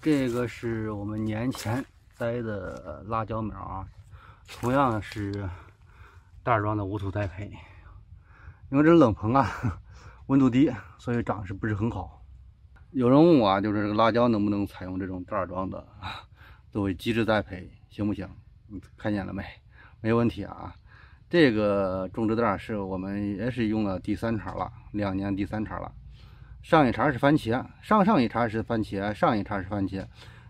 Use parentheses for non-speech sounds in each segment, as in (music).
这个是我们年前栽的辣椒苗啊，同样是袋装的无土栽培。因为这冷棚啊 (laughs) 温度低，所以长势不是很好。有人问我啊，就是这个辣椒能不能采用这种袋装的 (laughs) 作为基质栽培，行不行？你看见了没？没问题啊。这个种植袋是我们也是用了第三茬了，两年第三茬了。上一茬是番茄，上上一茬是番茄，上一茬是番茄，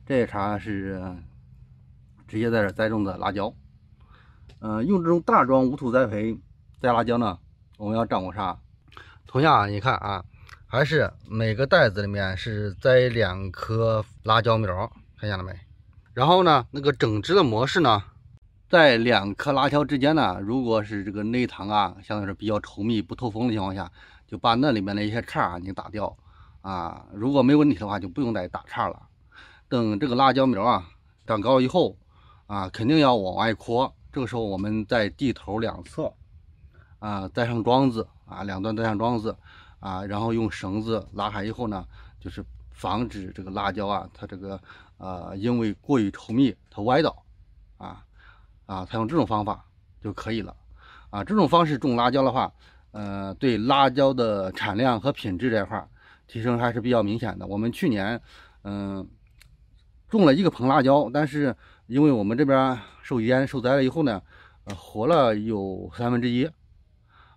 这一茬是直接在这栽种的辣椒。嗯，用这种大装无土栽培栽辣椒呢，我们要掌握啥？同样，你看啊，还是每个袋子里面是栽两颗辣椒苗，看见了没？然后呢，那个整枝的模式呢，在两颗辣椒之间呢，如果是这个内膛啊，相来是比较稠密不透风的情况下。就把那里面的一些杈你打掉啊，如果没问题的话，就不用再打杈了。等这个辣椒苗啊长高以后啊，肯定要往外扩。这个时候我们在地头两侧啊栽上桩子啊，两端栽上桩子啊，然后用绳子拉开以后呢，就是防止这个辣椒啊，它这个呃因为过于稠密它歪倒啊啊，采用这种方法就可以了啊。这种方式种辣椒的话。呃，对辣椒的产量和品质这块儿提升还是比较明显的。我们去年，嗯，种了一个棚辣椒，但是因为我们这边受淹受灾了以后呢，呃，活了有三分之一，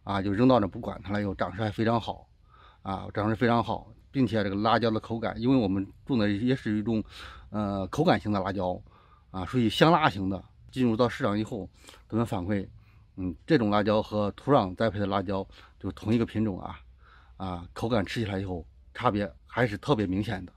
啊，就扔到那不管它了。又长势还非常好，啊，长势非常好，并且这个辣椒的口感，因为我们种的也是一种，呃，口感型的辣椒，啊，属于香辣型的。进入到市场以后，得们反馈。嗯，这种辣椒和土壤栽培的辣椒就同一个品种啊，啊，口感吃起来以后差别还是特别明显的。